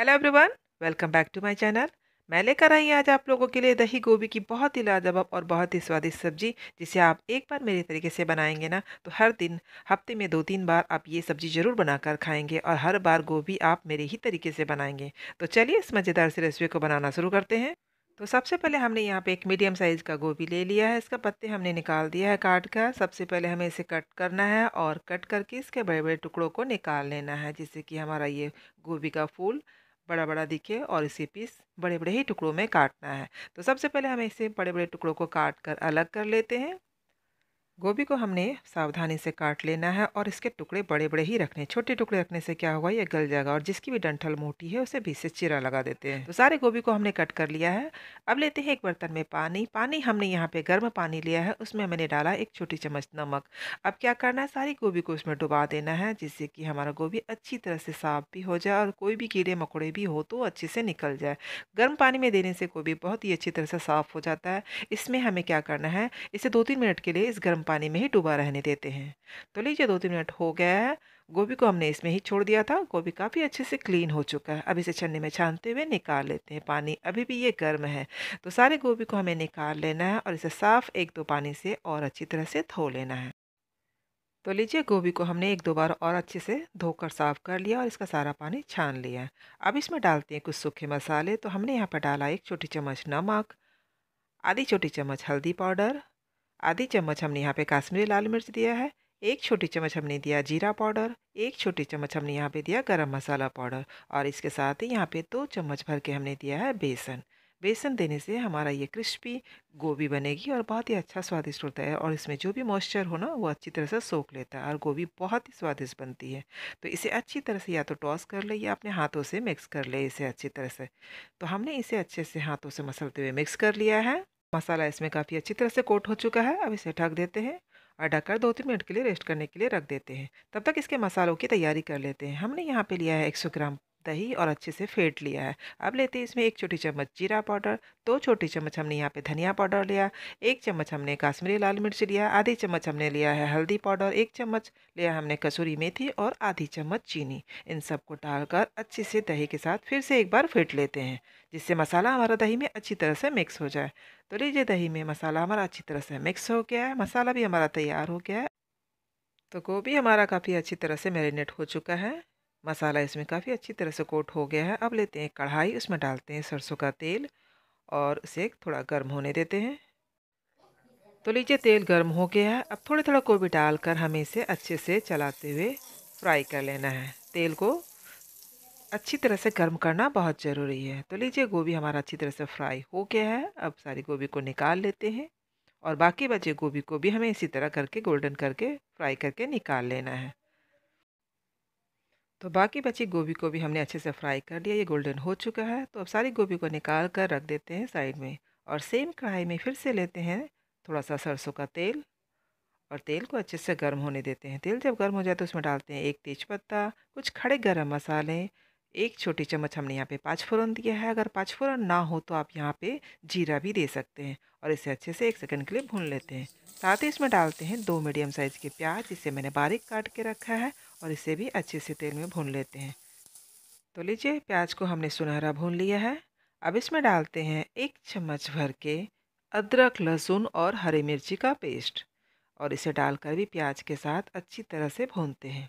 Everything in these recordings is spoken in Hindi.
hello everyone welcome back to my channel मैं लेकर आई आज आप लोगों के लिए दही गोभी की बहुत ही लाजवाब और बहुत ही स्वादिष्ट सब्जी जिसे आप एक बार मेरे तरीके से बनाएंगे ना तो हर दिन हफ्ते में दो तीन बार आप ये सब्जी ज़रूर बनाकर खाएंगे और हर बार गोभी आप मेरे ही तरीके से बनाएंगे तो चलिए इस मज़ेदार सी रेसिपी को बनाना शुरू करते हैं तो सबसे पहले हमने यहाँ पे एक मीडियम साइज़ का गोभी ले लिया है इसका पत्ते हमने निकाल दिया है काट कर सबसे पहले हमें इसे कट करना है और कट करके इसके बड़े बड़े टुकड़ों को निकाल लेना है जिससे कि हमारा ये गोभी का फूल बड़ा बड़ा दिखे और इसे पीस बड़े बड़े ही टुकड़ों में काटना है तो सबसे पहले हमें इसे बड़े बड़े टुकड़ों को काट कर अलग कर लेते हैं गोभी को हमने सावधानी से काट लेना है और इसके टुकड़े बड़े बड़े ही रखने छोटे टुकड़े रखने से क्या होगा ये गल जाएगा और जिसकी भी डंठल मोटी है उसे भी से चिरा लगा देते हैं तो सारे गोभी को हमने कट कर लिया है अब लेते हैं एक बर्तन में पानी पानी हमने यहाँ पे गर्म पानी लिया है उसमें मैंने डाला एक छोटी चम्मच नमक अब क्या करना है सारी गोभी को उसमें डुबा देना है जिससे कि हमारा गोभी अच्छी तरह से साफ भी हो जाए और कोई भी कीड़े मकोड़े भी हो तो अच्छे से निकल जाए गर्म पानी में देने से गोभी बहुत ही अच्छी तरह से साफ हो जाता है इसमें हमें क्या करना है इसे दो तीन मिनट के लिए इस गर्म पानी में ही डूबा रहने देते हैं तो लीजिए दो तीन मिनट हो गया है गोभी को हमने इसमें ही छोड़ दिया था गोभी काफ़ी अच्छे से क्लीन हो चुका है अब इसे छन्नी में छानते हुए निकाल लेते हैं पानी अभी भी ये गर्म है तो सारे गोभी को हमें निकाल लेना है और इसे साफ़ एक दो पानी से और अच्छी तरह से धो लेना है तो लीजिए गोभी को हमने एक दो बार और अच्छे से धोकर साफ़ कर लिया और इसका सारा पानी छान लिया अब इसमें डालते हैं कुछ सूखे मसाले तो हमने यहाँ पर डाला एक छोटी चम्मच नमक आधी छोटी चम्मच हल्दी पाउडर आधी चम्मच हमने यहाँ पे काश्मीरी लाल मिर्च दिया है एक छोटी चम्मच हमने दिया जीरा पाउडर एक छोटी चम्मच हमने यहाँ पे दिया गरम मसाला पाउडर और इसके साथ ही यहाँ पे दो चम्मच भर के हमने दिया है बेसन बेसन देने से हमारा ये क्रिस्पी गोभी बनेगी और बहुत ही अच्छा स्वादिष्ट होता है और इसमें जो भी मॉइस्चर हो ना वो अच्छी तरह से सोख लेता है और गोभी बहुत ही स्वादिष्ट बनती है तो इसे अच्छी तरह से या तो टॉस कर ले या अपने हाथों से मिक्स कर ले इसे अच्छी तरह से तो हमने इसे अच्छे से हाथों से मसलते हुए मिक्स कर लिया है मसाला इसमें काफ़ी अच्छी तरह से कोट हो चुका है अब इसे ढक देते हैं और ढककर दो तीन मिनट के लिए रेस्ट करने के लिए रख देते हैं तब तक इसके मसालों की तैयारी कर लेते हैं हमने यहाँ पे लिया है 100 ग्राम दही और अच्छे से फेंट लिया है अब लेते हैं इसमें एक छोटी चम्मच जीरा पाउडर दो छोटी चम्मच हमने यहाँ पे धनिया पाउडर लिया एक चम्मच हमने काश्मीरी लाल मिर्च लिया आधी चम्मच हमने लिया है हल्दी पाउडर एक चम्मच लिया हमने कसूरी मेथी और आधी चम्मच चीनी इन सबको डालकर अच्छे से दही के साथ फिर से एक बार फेंट लेते हैं जिससे मसाला हमारा दही में अच्छी तरह से मिक्स हो जाए तो लीजिए दही में मसाला हमारा अच्छी तरह से मिक्स हो गया है मसाला भी हमारा तैयार हो गया है तो गोभी हमारा काफ़ी अच्छी तरह से मैरिनेट हो चुका है मसाला इसमें काफ़ी अच्छी तरह से कोट हो गया है अब लेते हैं कढ़ाई उसमें डालते हैं सरसों का तेल और उसे थोड़ा गर्म होने देते हैं तो लीजिए तेल गर्म हो गया है अब थोड़ा थोड़ा गोभी डालकर हमें इसे अच्छे से चलाते हुए फ्राई कर लेना है तेल को अच्छी तरह से गर्म करना बहुत ज़रूरी है तो लीजिए गोभी हमारा अच्छी तरह से फ्राई हो गया है अब सारी गोभी को निकाल लेते हैं और बाकी बचे गोभी को भी हमें इसी तरह करके गोल्डन करके फ्राई करके निकाल लेना है तो बाकी बची गोभी को भी हमने अच्छे से फ्राई कर लिया ये गोल्डन हो चुका है तो अब सारी गोभी को निकाल कर रख देते हैं साइड में और सेम कढ़ाई में फिर से लेते हैं थोड़ा सा सरसों का तेल और तेल को अच्छे से गर्म होने देते हैं तेल जब गर्म हो जाए तो उसमें डालते हैं एक तेज़पत्ता कुछ खड़े गर्म मसाले एक छोटी चम्मच हमने यहाँ पे पाँच फोरन दिया है अगर पाँच फोरन ना हो तो आप यहाँ पे जीरा भी दे सकते हैं और इसे अच्छे से एक सेकंड के लिए भून लेते हैं साथ ही इसमें डालते हैं दो मीडियम साइज़ के प्याज जिसे मैंने बारीक काट के रखा है और इसे भी अच्छे से तेल में भून लेते हैं तो लीजिए प्याज को हमने सुनहरा भून लिया है अब इसमें डालते हैं एक चम्मच भर के अदरक लहसुन और हरी मिर्ची का पेस्ट और इसे डालकर भी प्याज के साथ अच्छी तरह से भूनते हैं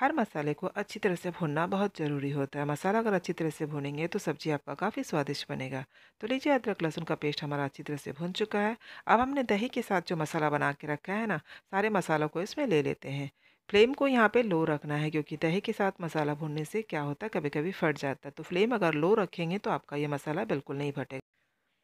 हर मसाले को अच्छी तरह से भूनना बहुत ज़रूरी होता है मसाला अगर अच्छी तरह से भूनेंगे तो सब्जी आपका काफ़ी स्वादिष्ट बनेगा तो लीजिए अदरक लहसुन का पेस्ट हमारा अच्छी तरह से भून चुका है अब हमने दही के साथ जो मसाला बना के रखा है ना सारे मसालों को इसमें ले लेते हैं फ्लेम को यहाँ पे लो रखना है क्योंकि दही के साथ मसाला भुनने से क्या होता है कभी कभी फट जाता है तो फ्लेम अगर लो रखेंगे तो आपका ये मसाला बिल्कुल नहीं फटेगा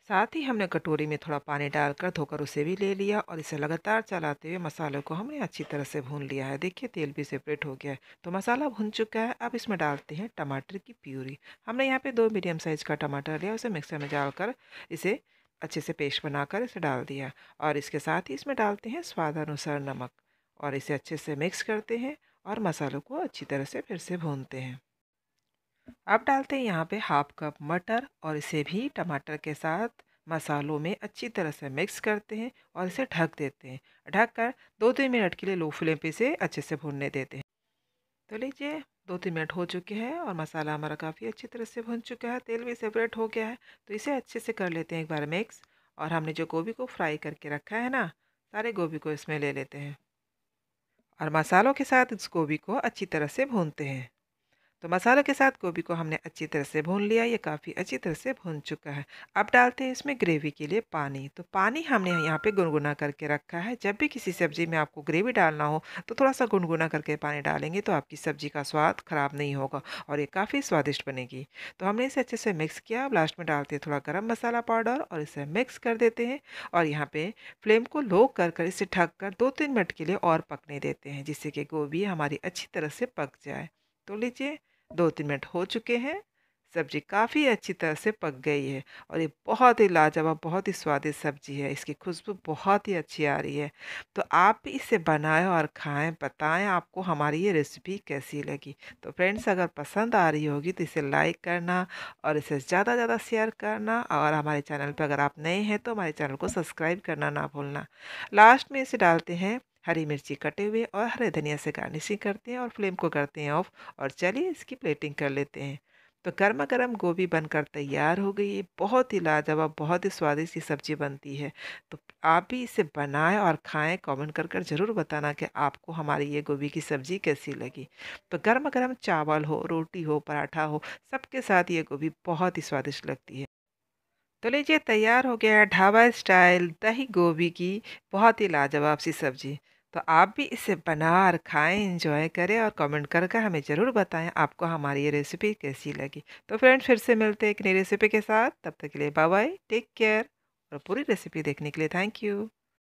साथ ही हमने कटोरी में थोड़ा पानी डालकर धोकर उसे भी ले लिया और इसे लगातार चलाते हुए मसाले को हमने अच्छी तरह से भून लिया है देखिए तेल भी सेपरेट हो गया है तो मसाला भून चुका है अब इसमें डालते हैं टमाटर की प्यूरी हमने यहाँ पे दो मीडियम साइज़ का टमाटर लिया उसे मिक्सर में डालकर इसे अच्छे से पेस्ट बनाकर इसे डाल दिया और इसके साथ ही इसमें डालते हैं स्वाद अनुसार नमक और इसे अच्छे से मिक्स करते हैं और मसालों को अच्छी तरह से फिर से भूनते हैं अब डालते हैं यहाँ पे हाफ कप मटर और इसे भी टमाटर के साथ मसालों में अच्छी तरह से मिक्स करते हैं और इसे ढक देते हैं ढक कर दो तीन मिनट के लिए लो फ्लेम पे इसे अच्छे से भूनने देते हैं तो लीजिए दो तीन मिनट हो चुके हैं और मसाला हमारा काफ़ी अच्छी तरह से भुन चुका है तेल भी सेपरेट हो गया है तो इसे अच्छे से कर लेते हैं एक बार मिक्स और हमने जो गोभी को फ्राई करके रखा है ना सारे गोभी को इसमें ले लेते हैं और मसालों के साथ इस गोभी को अच्छी तरह से भूनते हैं तो मसाला के साथ गोभी को हमने अच्छी तरह से भून लिया ये काफ़ी अच्छी तरह से भून चुका है अब डालते हैं इसमें ग्रेवी के लिए पानी तो पानी हमने यहाँ पे गुनगुना करके रखा है जब भी किसी सब्ज़ी में आपको ग्रेवी डालना हो तो थोड़ा सा गुनगुना करके पानी डालेंगे तो आपकी सब्ज़ी का स्वाद ख़राब नहीं होगा और ये काफ़ी स्वादिष्ट बनेगी तो हमने इसे अच्छे से मिक्स किया लास्ट में डालते हैं थोड़ा गर्म मसाला पाउडर और इसे मिक्स कर देते हैं और यहाँ पर फ्लेम को लो कर कर इसे ढक कर दो तीन मिनट के लिए और पकने देते हैं जिससे कि गोभी हमारी अच्छी तरह से पक जाए तो लीजिए दो तीन मिनट हो चुके हैं सब्जी काफ़ी अच्छी तरह से पक गई है और ये बहुत ही लाजवाब बहुत ही स्वादिष्ट सब्जी है इसकी खुशबू बहुत ही अच्छी आ रही है तो आप भी इसे बनाएं और खाएं बताएं आपको हमारी ये रेसिपी कैसी लगी तो फ्रेंड्स अगर पसंद आ रही होगी तो इसे लाइक करना और इसे ज़्यादा ज़्यादा शेयर करना और हमारे चैनल पर अगर आप नए हैं तो हमारे चैनल को सब्सक्राइब करना ना भूलना लास्ट में इसे डालते हैं हरी मिर्ची कटे हुए और हरे धनिया से गार्निशिंग करते हैं और फ्लेम को करते हैं ऑफ और चलिए इसकी प्लेटिंग कर लेते हैं तो गर्मा गर्म गोभी बनकर तैयार हो गई है बहुत ही लाजवाब बहुत ही स्वादिष्ट ये सब्ज़ी बनती है तो आप भी इसे बनाएं और खाएं कमेंट कर कर ज़रूर बताना कि आपको हमारी ये गोभी की सब्ज़ी कैसी लगी तो गर्मा गर्म चावल हो रोटी हो पराठा हो सबके साथ ये गोभी बहुत ही स्वादिष्ट लगती है तो लीजिए तैयार हो गया ढाबा स्टाइल दही गोभी की बहुत ही लाजवाब सी सब्ज़ी तो आप भी इसे बना और खाएँ इंजॉय करें और कमेंट करके हमें ज़रूर बताएं आपको हमारी ये रेसिपी कैसी लगी तो फ्रेंड्स फिर से मिलते हैं एक नई रेसिपी के साथ तब तक के लिए बाय बाय टेक केयर और पूरी रेसिपी देखने के लिए थैंक यू